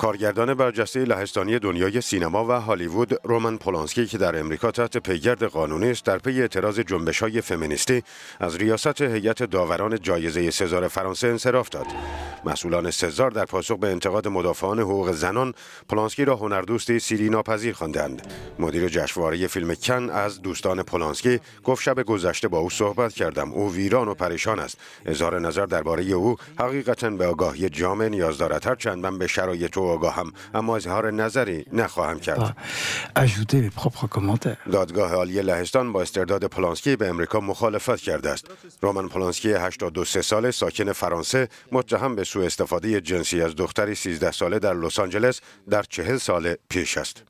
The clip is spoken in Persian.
کارگردان برجسته لهستانی دنیای سینما و هالیوود رومن پولانسکی که در امریکا تحت پیگرد قانونی است در پی اعتراض جنبش های فمینیستی از ریاست هیئت داوران جایزه سزار فرانسه انصراف داد مسئولان سزار در پاسخ به انتقاد مدافعان حقوق زنان پولانسکی را هنردوستی سیری ناپذیر خواندند مدیر جشنواره فیلم کن از دوستان پولانسکی گفت شب گذشته با او صحبت کردم او ویران و پریشان است اظهار نظر درباره او حقیقتا به آگاهی جامعه نیاز دارد هرچند من به شرایط او آگاهم اما اظهار نظری نخواهم کرد خب، خب، دادگاه عالی لهستان با استرداد پولانسکی به امریکا مخالفت کرده است رومن پولانسکی 83 ساله ساکن فرانسه متهم به سوء استفاده جنسی از دختری 13 ساله در لس آنجلس در چهل سال پیش است.